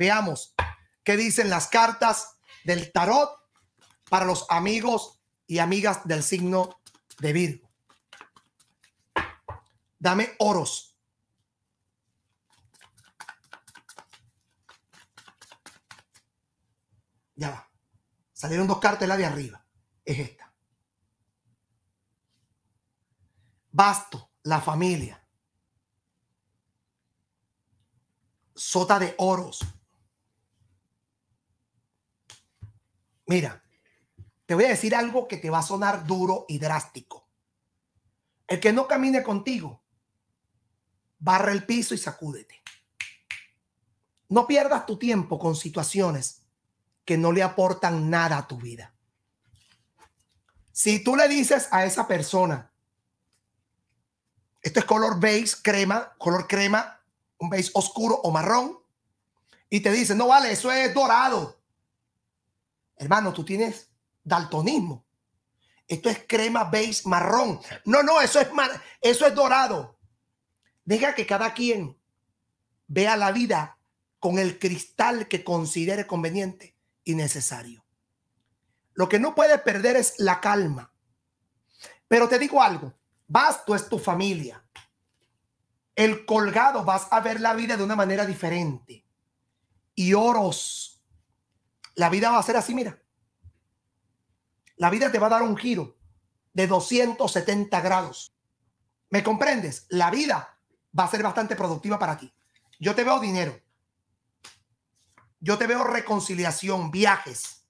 Veamos qué dicen las cartas del tarot para los amigos y amigas del signo de Virgo. Dame oros. Ya va. Salieron dos cartas, la de arriba. Es esta. Basto, la familia. Sota de oros. Mira, te voy a decir algo que te va a sonar duro y drástico. El que no camine contigo, barra el piso y sacúdete. No pierdas tu tiempo con situaciones que no le aportan nada a tu vida. Si tú le dices a esa persona, esto es color beige, crema, color crema, un beige oscuro o marrón, y te dice, no vale, eso es dorado, Hermano, tú tienes daltonismo. Esto es crema beige marrón. No, no, eso es, eso es dorado. Deja que cada quien vea la vida con el cristal que considere conveniente y necesario. Lo que no puede perder es la calma. Pero te digo algo, Vas, tú es tu familia. El colgado vas a ver la vida de una manera diferente. Y oros la vida va a ser así, mira. La vida te va a dar un giro de 270 grados. ¿Me comprendes? La vida va a ser bastante productiva para ti. Yo te veo dinero. Yo te veo reconciliación, viajes,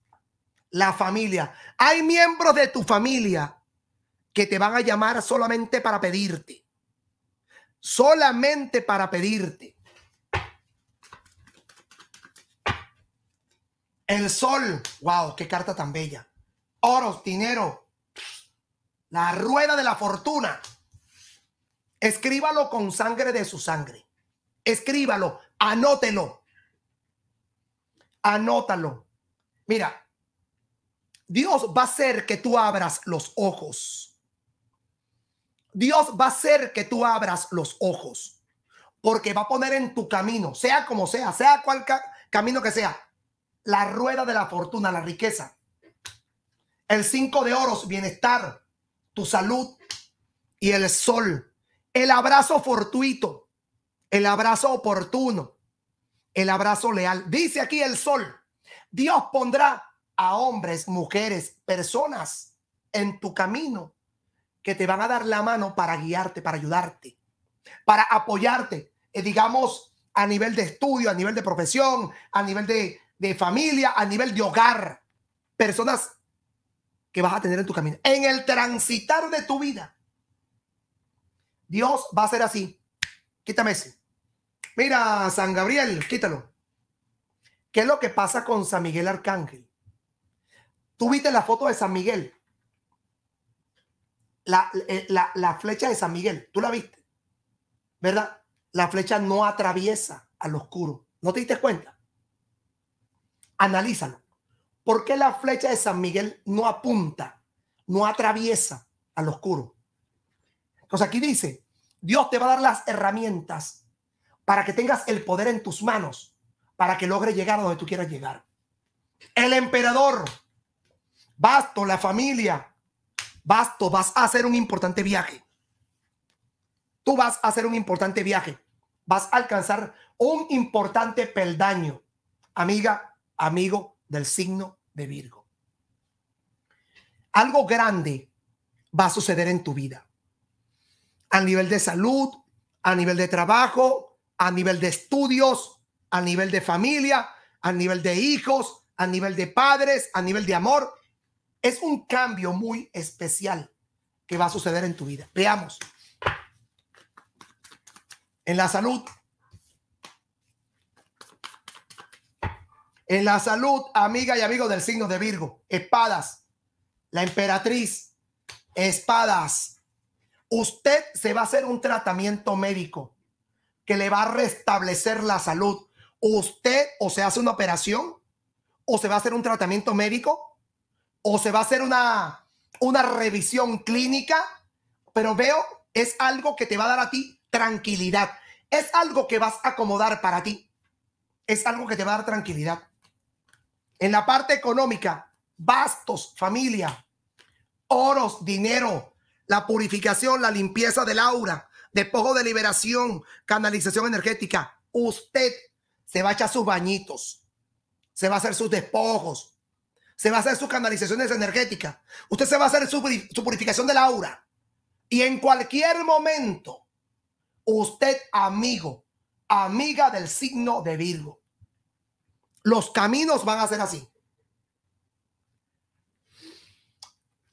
la familia. Hay miembros de tu familia que te van a llamar solamente para pedirte. Solamente para pedirte. El sol, wow, qué carta tan bella. Oros, dinero, la rueda de la fortuna. Escríbalo con sangre de su sangre. Escríbalo, anótelo. Anótalo. Mira, Dios va a hacer que tú abras los ojos. Dios va a hacer que tú abras los ojos. Porque va a poner en tu camino, sea como sea, sea cual camino que sea, la rueda de la fortuna, la riqueza. El cinco de oros, bienestar, tu salud y el sol. El abrazo fortuito, el abrazo oportuno, el abrazo leal. Dice aquí el sol, Dios pondrá a hombres, mujeres, personas en tu camino que te van a dar la mano para guiarte, para ayudarte, para apoyarte, eh, digamos, a nivel de estudio, a nivel de profesión, a nivel de de familia, a nivel de hogar, personas que vas a tener en tu camino. En el transitar de tu vida, Dios va a ser así. Quítame ese. Mira, San Gabriel, quítalo. ¿Qué es lo que pasa con San Miguel Arcángel? Tú viste la foto de San Miguel. La, eh, la flecha de San Miguel, tú la viste, ¿verdad? La flecha no atraviesa al oscuro. ¿No te diste cuenta? analízalo. ¿Por qué la flecha de San Miguel no apunta, no atraviesa al oscuro? Entonces aquí dice, Dios te va a dar las herramientas para que tengas el poder en tus manos, para que logres llegar a donde tú quieras llegar. El emperador, Basto, la familia, Basto, vas a hacer un importante viaje. Tú vas a hacer un importante viaje. Vas a alcanzar un importante peldaño. Amiga, amigo del signo de Virgo. Algo grande va a suceder en tu vida. A nivel de salud, a nivel de trabajo, a nivel de estudios, a nivel de familia, a nivel de hijos, a nivel de padres, a nivel de amor. Es un cambio muy especial que va a suceder en tu vida. Veamos. En la salud, En la salud, amiga y amigo del signo de Virgo, espadas. La emperatriz, espadas. Usted se va a hacer un tratamiento médico que le va a restablecer la salud. Usted o se hace una operación, o se va a hacer un tratamiento médico, o se va a hacer una, una revisión clínica, pero veo, es algo que te va a dar a ti tranquilidad. Es algo que vas a acomodar para ti. Es algo que te va a dar tranquilidad. En la parte económica, bastos, familia, oros, dinero, la purificación, la limpieza del aura, despojo de liberación, canalización energética. Usted se va a echar sus bañitos, se va a hacer sus despojos, se va a hacer sus canalizaciones energéticas, usted se va a hacer su, purificación del aura. Y en cualquier momento, usted, amigo, amiga del signo de Virgo, los caminos van a ser así.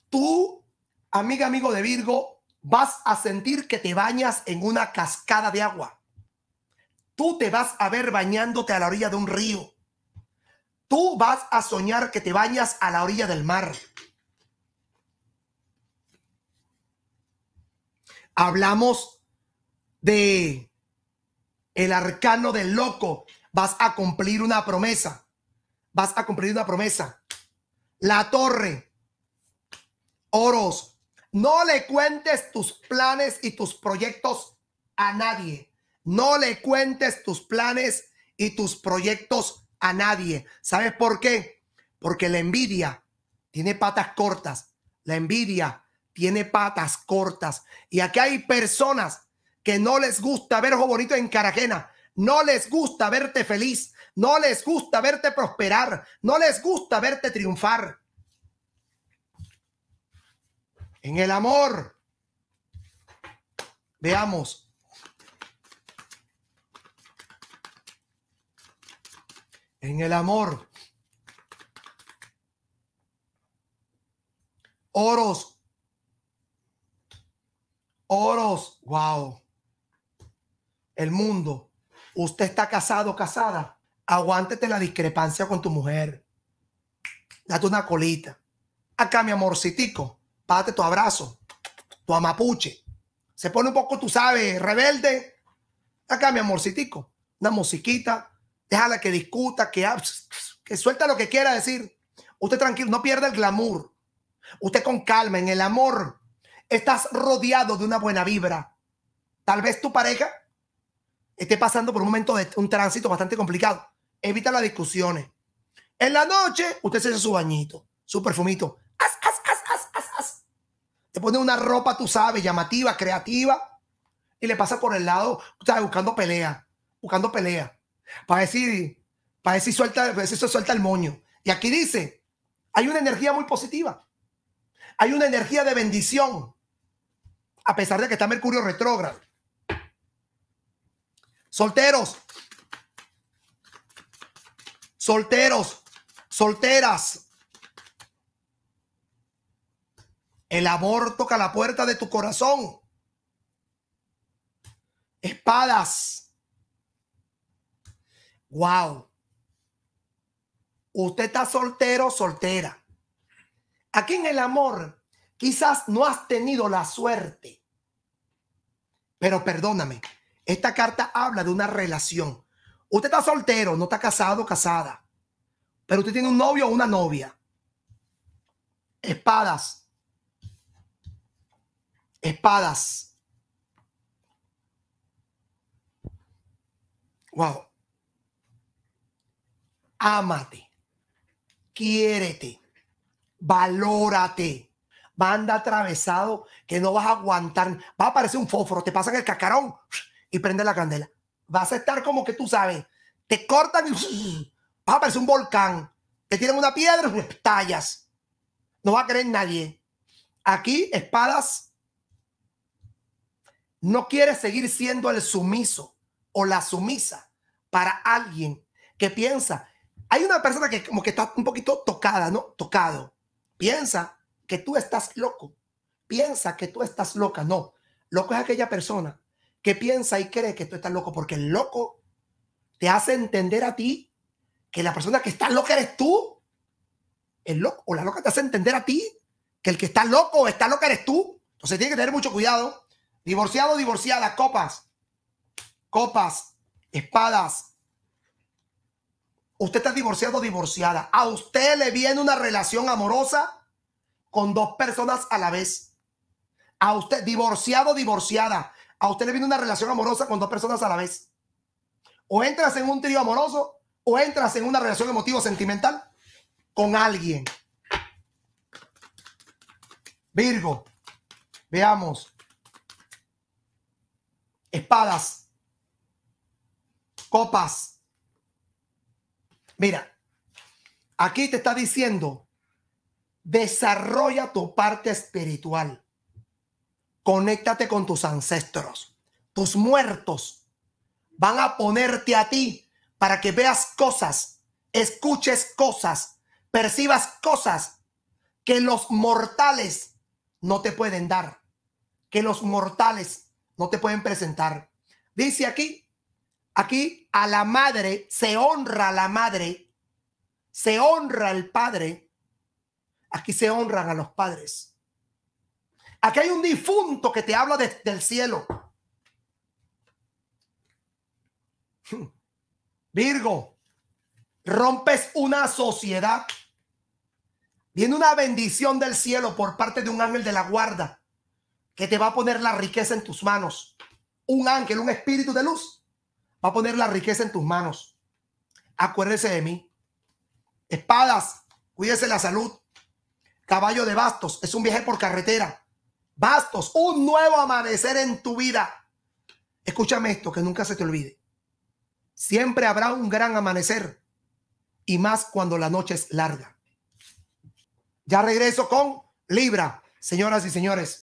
Tú, amiga, amigo de Virgo, vas a sentir que te bañas en una cascada de agua. Tú te vas a ver bañándote a la orilla de un río. Tú vas a soñar que te bañas a la orilla del mar. Hablamos de el arcano del loco vas a cumplir una promesa. Vas a cumplir una promesa. La torre. Oros. No le cuentes tus planes y tus proyectos a nadie. No le cuentes tus planes y tus proyectos a nadie. ¿Sabes por qué? Porque la envidia tiene patas cortas. La envidia tiene patas cortas. Y aquí hay personas que no les gusta ver ojo bonito en carajena no les gusta verte feliz, no les gusta verte prosperar, no les gusta verte triunfar. En el amor, veamos. En el amor, oros, oros, wow. El mundo Usted está casado casada. Aguántate la discrepancia con tu mujer. Date una colita. Acá, mi amorcitico, párate tu abrazo, tu amapuche. Se pone un poco, tú sabes, rebelde. Acá, mi amorcitico, una musiquita. Déjala que discuta, que, que suelta lo que quiera decir. Usted tranquilo, no pierda el glamour. Usted con calma, en el amor. Estás rodeado de una buena vibra. Tal vez tu pareja esté pasando por un momento de un tránsito bastante complicado. Evita las discusiones. En la noche, usted se hace su bañito, su perfumito. Te pone una ropa, tú sabes, llamativa, creativa, y le pasa por el lado, está buscando pelea, buscando pelea, para decir, para decir suelta, para decir suelta el moño. Y aquí dice, hay una energía muy positiva, hay una energía de bendición, a pesar de que está Mercurio retrógrado. Solteros. Solteros. Solteras. El amor toca la puerta de tu corazón. Espadas. Wow. Usted está soltero, soltera. Aquí en el amor, quizás no has tenido la suerte. Pero perdóname, esta carta habla de una relación. Usted está soltero, no está casado, casada. Pero usted tiene un novio o una novia. Espadas. Espadas. Wow. Ámate. Quiérete. Valórate. Banda atravesado que no vas a aguantar. Va a aparecer un fósforo. Te pasan el cacarón y prende la candela. Vas a estar como que tú sabes, te cortan y vas a parecer un volcán, te tiran una piedra y estallas. Pues, no va a creer nadie. Aquí, espadas, no quiere seguir siendo el sumiso o la sumisa para alguien que piensa. Hay una persona que como que está un poquito tocada, ¿no? Tocado. Piensa que tú estás loco. Piensa que tú estás loca. No, loco es aquella persona ¿Qué piensa y cree que tú estás loco, porque el loco te hace entender a ti que la persona que está loca eres tú. El loco o la loca te hace entender a ti que el que está loco o está loca eres tú. Entonces tiene que tener mucho cuidado. Divorciado, divorciada, copas, copas, espadas. Usted está divorciado, divorciada. A usted le viene una relación amorosa con dos personas a la vez. A usted, divorciado, divorciada a usted le viene una relación amorosa con dos personas a la vez. O entras en un trío amoroso o entras en una relación emotivo sentimental con alguien. Virgo, veamos. Espadas, copas. Mira, aquí te está diciendo, desarrolla tu parte espiritual conéctate con tus ancestros. Tus muertos van a ponerte a ti para que veas cosas, escuches cosas, percibas cosas que los mortales no te pueden dar, que los mortales no te pueden presentar. Dice aquí, aquí a la madre se honra la madre, se honra al padre, aquí se honran a los padres. Aquí hay un difunto que te habla desde del cielo. Virgo, rompes una sociedad. Viene una bendición del cielo por parte de un ángel de la guarda que te va a poner la riqueza en tus manos. Un ángel, un espíritu de luz, va a poner la riqueza en tus manos. Acuérdese de mí. Espadas, cuídese la salud. Caballo de bastos, es un viaje por carretera. Bastos, un nuevo amanecer en tu vida. Escúchame esto, que nunca se te olvide. Siempre habrá un gran amanecer y más cuando la noche es larga. Ya regreso con Libra, señoras y señores.